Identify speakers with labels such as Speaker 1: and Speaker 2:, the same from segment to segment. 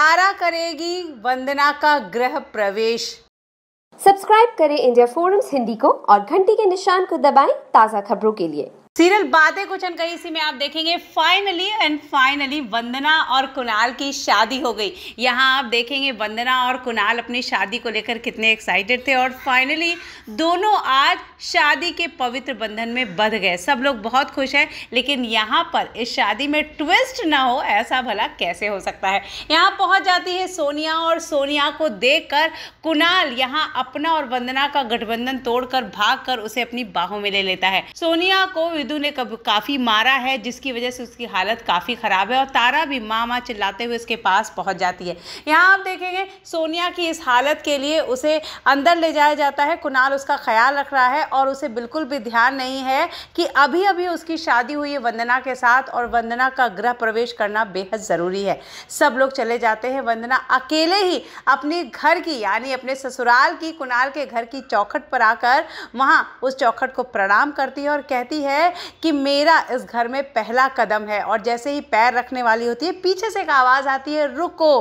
Speaker 1: तारा करेगी वंदना का गृह प्रवेश
Speaker 2: सब्सक्राइब करें इंडिया फोरम्स हिंदी को और घंटी के निशान को दबाएं ताज़ा खबरों के लिए सीरियल
Speaker 1: बातें कुछ अनकही इसी में आप देखेंगे फाइनली एंड फाइनली वंदना और कुणाल की शादी हो गई यहाँ आप देखेंगे वंदना और कुणाल अपनी शादी को लेकर कितने एक्साइटेड थे और फाइनली दोनों आज शादी के पवित्र बंधन में बध गए सब लोग बहुत खुश हैं लेकिन यहाँ पर इस शादी में ट्विस्ट ना हो ऐसा भला कैसे हो सकता है यहाँ पहुँच जाती है सोनिया और सोनिया को देख कर कुणाल यहाँ अपना और वंदना का गठबंधन तोड़कर भाग कर उसे अपनी बाहों में ले लेता है सोनिया को सिद्धू ने कब काफ़ी मारा है जिसकी वजह से उसकी हालत काफ़ी ख़राब है और तारा भी माँ माँ चिल्लाते हुए उसके पास पहुँच जाती है यहाँ आप देखेंगे सोनिया की इस हालत के लिए उसे अंदर ले जाया जाता है कुणाल उसका ख्याल रख रहा है और उसे बिल्कुल भी ध्यान नहीं है कि अभी अभी उसकी शादी हुई है वंदना के साथ और वंदना का गृह प्रवेश करना बेहद ज़रूरी है सब लोग चले जाते हैं वंदना अकेले ही अपने घर की यानी अपने ससुराल की कुणाल के घर की चौखट पर आकर वहाँ उस चौखट को प्रणाम करती है और कहती है कि मेरा इस घर में पहला कदम है और जैसे ही पैर रखने वाली होती है पीछे से एक आवाज़ आती है रुको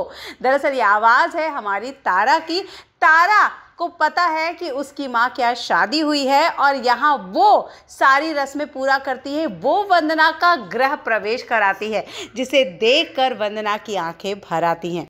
Speaker 1: दरअसल ये आवाज़ है हमारी तारा की तारा को पता है कि उसकी माँ क्या शादी हुई है और यहाँ वो सारी रस्में पूरा करती है वो वंदना का ग्रह प्रवेश कराती है जिसे देखकर वंदना की आंखें भर आती हैं